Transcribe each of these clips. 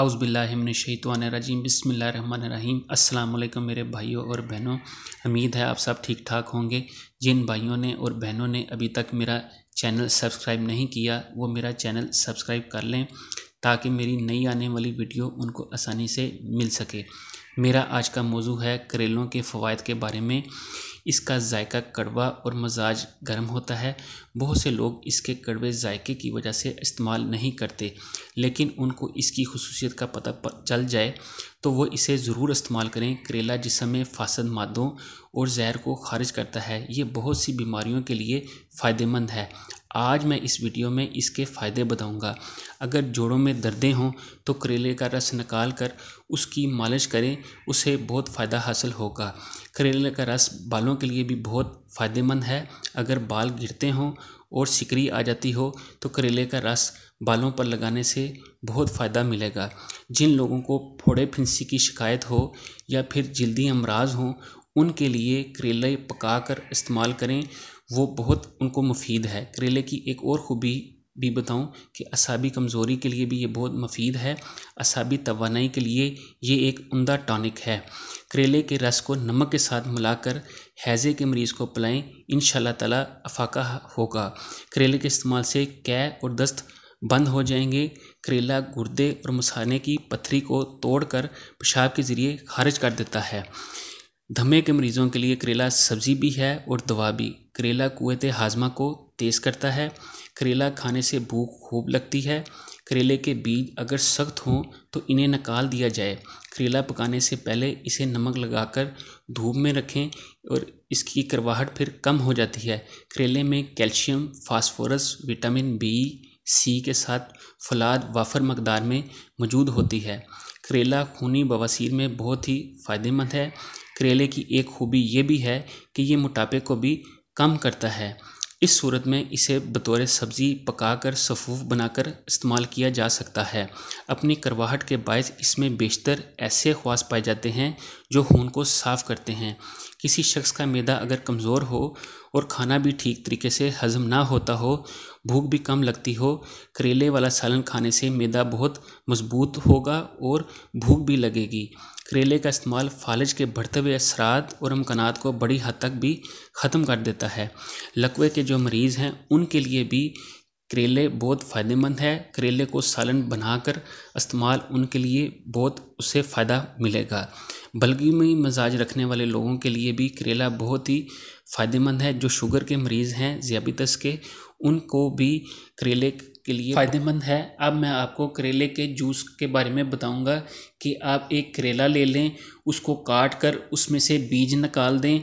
اعوذ باللہ من الشیطان الرجیم بسم اللہ الرحمن الرحیم السلام علیکم میرے بھائیوں اور بہنوں امید ہے آپ سب ٹھیک ٹھاک ہوں گے جن بھائیوں نے اور بہنوں نے ابھی تک میرا چینل سبسکرائب نہیں کیا وہ میرا چینل سبسکرائب کر لیں تاکہ میری نئی آنے والی ویڈیو ان کو آسانی سے مل سکے میرا آج کا موضوع ہے کریلوں کے فوائد کے بارے میں اس کا ذائقہ کڑوا اور مزاج گرم ہوتا ہے بہت سے لوگ اس کے کڑوے ذائقے کی وجہ سے استعمال نہیں کرتے لیکن ان کو اس کی خصوصیت کا پتہ چل جائے تو وہ اسے ضرور استعمال کریں کریلا جسم میں فاسد مادوں اور زہر کو خارج کرتا ہے یہ بہت سی بیماریوں کے لیے فائدہ مند ہے آج میں اس ویڈیو میں اس کے فائدے بتاؤں گا اگر جوڑوں میں دردیں ہوں تو کریلے کا رس نکال کر اس کی مالش کریں اسے بہت فائدہ حاصل ہوگا کریلے کا رس بالوں کے لیے بھی بہت فائدے مند ہے اگر بال گرتے ہوں اور سکری آ جاتی ہو تو کریلے کا رس بالوں پر لگانے سے بہت فائدہ ملے گا جن لوگوں کو پھوڑے پھنسی کی شکایت ہو یا پھر جلدی امراض ہوں ان کے لیے کریلے پکا کر استعمال کریں وہ بہت ان کو مفید ہے کریلے کی ایک اور خوبی بھی بتاؤں کہ اعصابی کمزوری کے لیے بھی یہ بہت مفید ہے اعصابی توانائی کے لیے یہ ایک عمدہ ٹانک ہے کریلے کے رس کو نمک کے ساتھ ملا کر حیضے کے مریض کو پلائیں ان شاء اللہ تعالیٰ افاقہ ہوگا کریلے کے استعمال سے کیے اور دست بند ہو جائیں گے کریلا گردے اور مسانے کی پتھری کو توڑ کر پیشاب کے ذریعے خارج کر دیتا ہے دھمے کے مریضوں کے لیے کریلا سبزی بھی ہے اور دوا بھی کریلا قوت ہاضمہ کو تیز کرتا ہے کریلا کھانے سے بھوک خوب لگتی ہے کریلے کے بیج اگر سخت ہوں تو انہیں نکال دیا جائے کریلا پکانے سے پہلے اسے نمک لگا کر دھوپ میں رکھیں اور اس کی کرواہٹ پھر کم ہو جاتی ہے کریلے میں calcium phosphorus vitamin B C کے ساتھ فلاد وافر مقدار میں موجود ہوتی ہے کریلا خونی بواسیر میں بہت ہی فائدہ مند ہے کریلے کی ایک خوبی یہ بھی ہے کہ یہ موٹاپے کو بھی کم کرتا ہے اس صورت میں اسے بطور سبزی پکا کر صفوف بنا کر استعمال کیا جا سکتا ہے اپنی کرواہٹ کے باعث اس میں بیشتر ایسے خواص پائے جاتے ہیں جو خون کو صاف کرتے ہیں کسی شخص کا میدا اگر کمزور ہو اور کھانا بھی ٹھیک طریقے سے ہضم نہ ہوتا ہو بھوک بھی کم لگتی ہو کریلے والا سالن کھانے سے میدا بہت مضبوط ہوگا اور بھوک بھی لگے گی کریلے کا استعمال فالج کے بڑھتے ہوئے اثرات اور امکانات کو بڑی حد تک بھی ختم کر دیتا ہے لقوے کے جو مریض ہیں ان کے لیے بھی کریلے بہت فائدے مند ہے کریلے کو سالن بنا کر استعمال ان کے لیے بہت اس سے فائدہ ملے گا میں مزاج رکھنے والے لوگوں کے لیے بھی کریلا بہت ہی فائدے مند ہے جو شوگر کے مریض ہیں ذیابیطس کے ان کو بھی کریلے کے لیے فائدے مند ہے اب میں آپ کو کریلے کے جوس کے بارے میں بتاؤں گا کہ آپ ایک کریلا لے لیں اس کو کاٹ کر اس میں سے بیج نکال دیں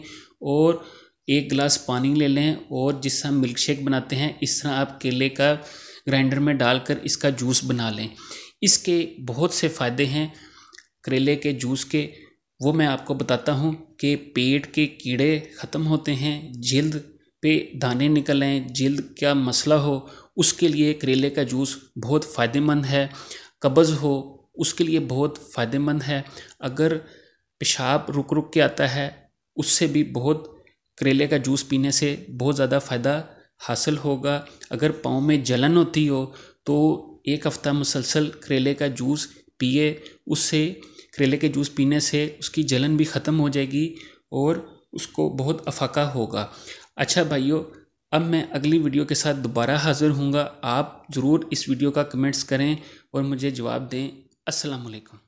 اور ایک گلاس پانی لے لیں اور جس طرح ملک شیک بناتے ہیں اس طرح آپ کیلے کا گرائنڈر میں ڈال کر اس کا جوس بنا لیں اس کے بہت سے فائدے ہیں کریلے کے جوس کے وہ میں آپ کو بتاتا ہوں کہ پیٹ کے کیڑے ختم ہوتے ہیں جلد پہ دانے نکلیں جلد کیا مسئلہ ہو اس کے لیے کریلے کا جوس بہت فائدہ مند ہے قبض ہو اس کے لیے بہت فائدہ مند ہے اگر پیشاب رک رک کے آتا ہے اس سے بھی بہت کریلے کا جوس پینے سے بہت زیادہ فائدہ حاصل ہوگا اگر پاؤں میں جلن ہوتی ہو تو ایک ہفتہ مسلسل کریلے کا جوس پیے اس سے کریلے کے جوس پینے سے اس کی جلن بھی ختم ہو جائے گی اور اس کو بہت افاقہ ہوگا اچھا بھائیو اب میں اگلی ویڈیو کے ساتھ دوبارہ حاضر ہوں گا آپ ضرور اس ویڈیو کا کمنٹس کریں اور مجھے جواب دیں السلام علیکم